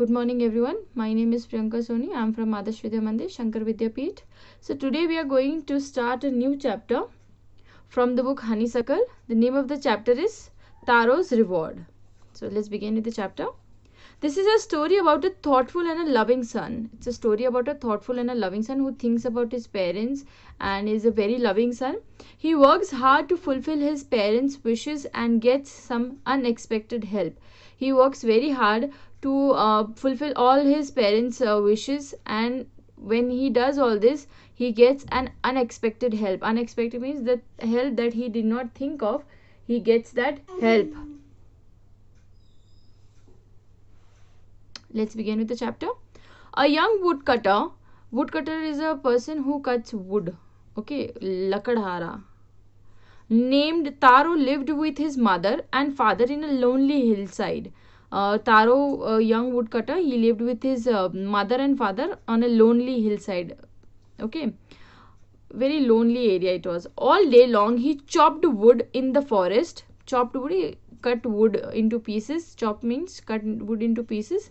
Good morning everyone. My name is Priyanka Soni. I am from Adarsh Vidya Mandir, Shankar Peet. So today we are going to start a new chapter from the book Honeysuckle. The name of the chapter is Taro's Reward. So let's begin with the chapter. This is a story about a thoughtful and a loving son. It's a story about a thoughtful and a loving son who thinks about his parents and is a very loving son. He works hard to fulfill his parents' wishes and gets some unexpected help. He works very hard to uh, fulfill all his parents' uh, wishes and when he does all this he gets an unexpected help unexpected means the help that he did not think of he gets that help let's begin with the chapter a young woodcutter woodcutter is a person who cuts wood okay lakadhara named taro lived with his mother and father in a lonely hillside uh, taro a young woodcutter he lived with his uh, mother and father on a lonely hillside okay very lonely area it was all day long he chopped wood in the forest chopped wood cut wood into pieces chop means cut wood into pieces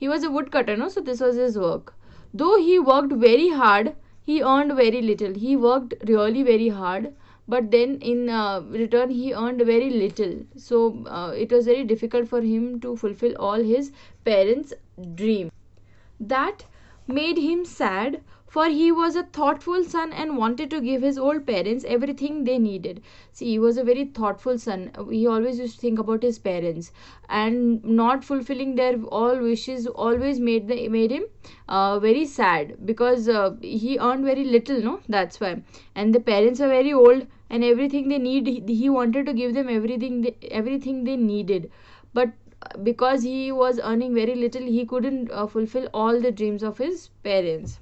he was a woodcutter, no? So this was his work. Though he worked very hard, he earned very little. He worked really very hard, but then in uh, return, he earned very little. So uh, it was very difficult for him to fulfill all his parents' dream. That made him sad for he was a thoughtful son and wanted to give his old parents everything they needed. See, he was a very thoughtful son. He always used to think about his parents, and not fulfilling their all wishes always made the, made him uh, very sad because uh, he earned very little. No, that's why. And the parents were very old, and everything they need, he, he wanted to give them everything they, everything they needed. But uh, because he was earning very little, he couldn't uh, fulfill all the dreams of his parents.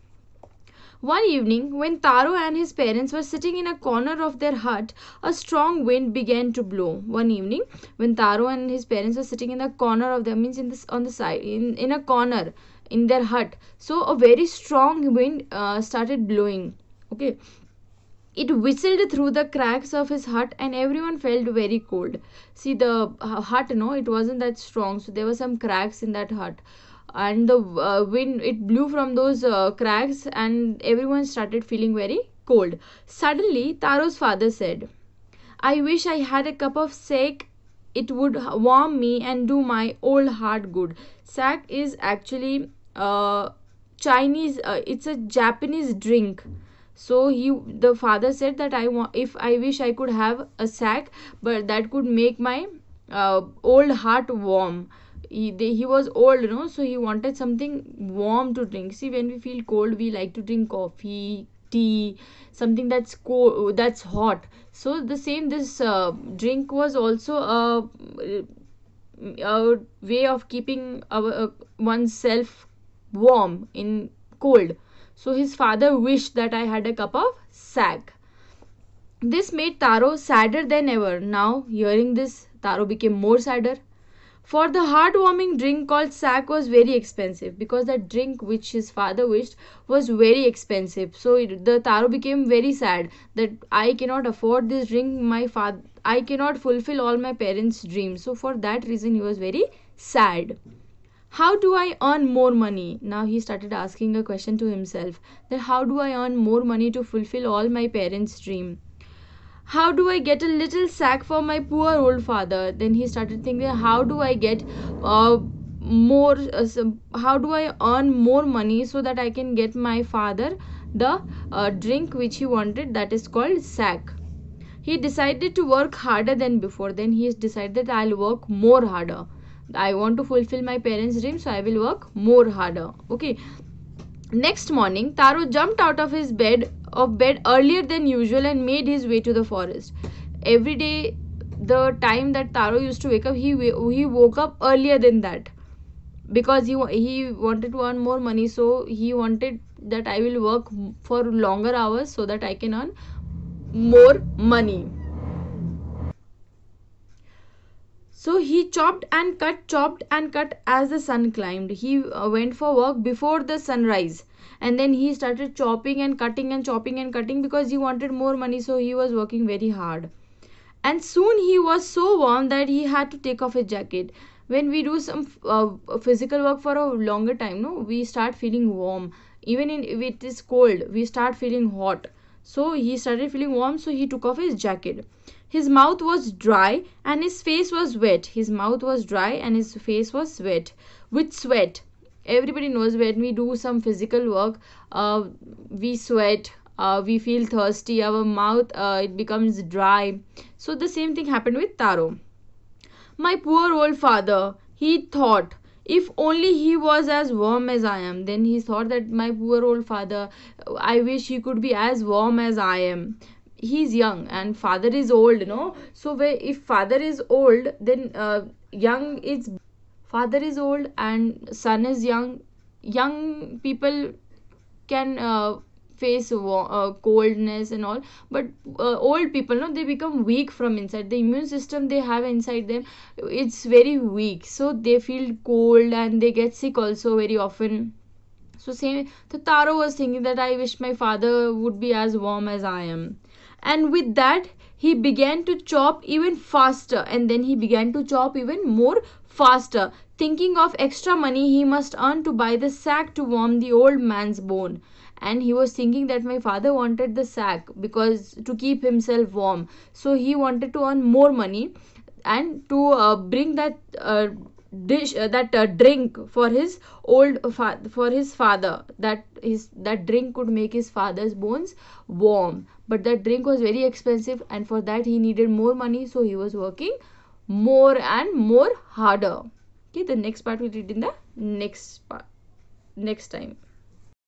One evening, when Taro and his parents were sitting in a corner of their hut, a strong wind began to blow. One evening, when Taro and his parents were sitting in the corner of their means in this on the side in, in a corner in their hut, so a very strong wind uh, started blowing. Okay. It whistled through the cracks of his hut, and everyone felt very cold. See, the uh, hut, no, it wasn't that strong, so there were some cracks in that hut and the uh, wind it blew from those uh, cracks and everyone started feeling very cold suddenly taro's father said i wish i had a cup of sake it would warm me and do my old heart good sake is actually uh, chinese uh, it's a japanese drink so he the father said that i want if i wish i could have a sack but that could make my uh, old heart warm he, they, he was old you know so he wanted something warm to drink see when we feel cold we like to drink coffee tea something that's cold that's hot so the same this uh, drink was also a, a way of keeping our uh, oneself warm in cold so his father wished that i had a cup of sack this made Taro sadder than ever. Now, hearing this, Taro became more sadder. For the heartwarming drink called sack was very expensive because that drink which his father wished was very expensive. So it, the Taro became very sad that I cannot afford this drink. My father, I cannot fulfill all my parents' dreams. So for that reason, he was very sad. How do I earn more money? Now he started asking a question to himself that how do I earn more money to fulfill all my parents' dream? how do I get a little sack for my poor old father? Then he started thinking, how do I get uh, more, uh, how do I earn more money so that I can get my father the uh, drink which he wanted that is called sack. He decided to work harder than before. Then he decided I'll work more harder. I want to fulfill my parents' dream, so I will work more harder. Okay, Next morning, Taro jumped out of his bed of bed earlier than usual and made his way to the forest. Every day, the time that Taro used to wake up, he he woke up earlier than that because he he wanted to earn more money. So he wanted that I will work for longer hours so that I can earn more money. So he chopped and cut, chopped and cut as the sun climbed. He uh, went for work before the sunrise and then he started chopping and cutting and chopping and cutting because he wanted more money so he was working very hard and soon he was so warm that he had to take off his jacket when we do some uh, physical work for a longer time no we start feeling warm even in, if it is cold we start feeling hot so he started feeling warm so he took off his jacket his mouth was dry and his face was wet. His mouth was dry and his face was wet with sweat. Everybody knows when we do some physical work, uh, we sweat, uh, we feel thirsty, our mouth uh, it becomes dry. So the same thing happened with Taro. My poor old father, he thought if only he was as warm as i am then he thought that my poor old father i wish he could be as warm as i am he's young and father is old you know so where if father is old then uh, young is father is old and son is young young people can uh, face uh, coldness and all but uh, old people no they become weak from inside the immune system they have inside them it's very weak so they feel cold and they get sick also very often so same so taro was thinking that i wish my father would be as warm as i am and with that he began to chop even faster and then he began to chop even more faster thinking of extra money he must earn to buy the sack to warm the old man's bone and he was thinking that my father wanted the sack because to keep himself warm so he wanted to earn more money and to uh, bring that uh, dish uh, that uh, drink for his old fa- for his father that his that drink could make his father's bones warm but that drink was very expensive and for that he needed more money so he was working more and more harder okay the next part we read in the next part next time